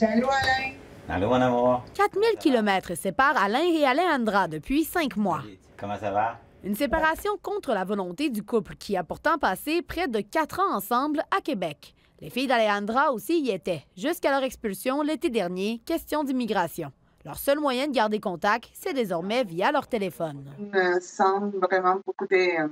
Salut Alain! amour! 4000 km séparent Alain et Alejandra depuis cinq mois. Comment ça va? Une séparation contre la volonté du couple qui a pourtant passé près de quatre ans ensemble à Québec. Les filles d'Alejandra aussi y étaient, jusqu'à leur expulsion l'été dernier, question d'immigration. Leur seul moyen de garder contact, c'est désormais via leur téléphone. me semble vraiment beaucoup euh,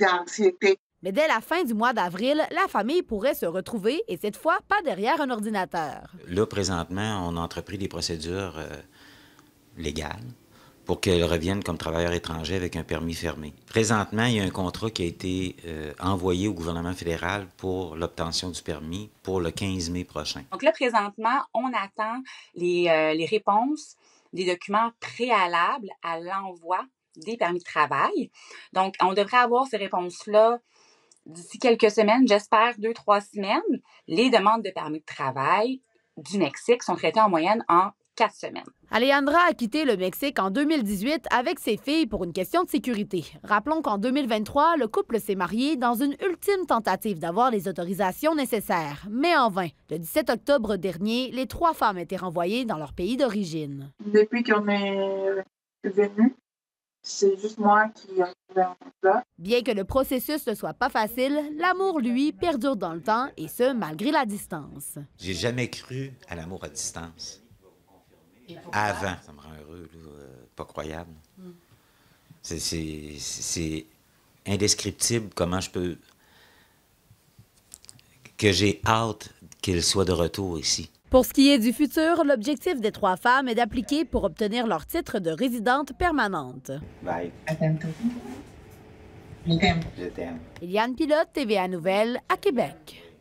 d'anxiété mais dès la fin du mois d'avril, la famille pourrait se retrouver, et cette fois, pas derrière un ordinateur. Là, présentement, on a entrepris des procédures euh, légales pour qu'elle revienne comme travailleur étranger avec un permis fermé. Présentement, il y a un contrat qui a été euh, envoyé au gouvernement fédéral pour l'obtention du permis pour le 15 mai prochain. Donc là, présentement, on attend les, euh, les réponses des documents préalables à l'envoi des permis de travail. Donc, on devrait avoir ces réponses-là d'ici quelques semaines, j'espère deux, trois semaines, les demandes de permis de travail du Mexique sont traitées en moyenne en quatre semaines. Alejandra a quitté le Mexique en 2018 avec ses filles pour une question de sécurité. Rappelons qu'en 2023, le couple s'est marié dans une ultime tentative d'avoir les autorisations nécessaires, mais en vain. Le 17 octobre dernier, les trois femmes étaient renvoyées dans leur pays d'origine. Depuis qu'on est venus, c'est juste moi qui ai Bien que le processus ne soit pas facile, l'amour, lui, perdure dans le temps, et ce, malgré la distance. J'ai jamais cru à l'amour à distance. Avant. Ça me rend heureux, euh, pas croyable. Hmm. C'est indescriptible comment je peux. que j'ai hâte qu'il soit de retour ici. Pour ce qui est du futur, l'objectif des trois femmes est d'appliquer pour obtenir leur titre de résidente permanente. Bye. Je t'aime. Je t'aime. Eliane Pilote, TVA Nouvelle, à Québec.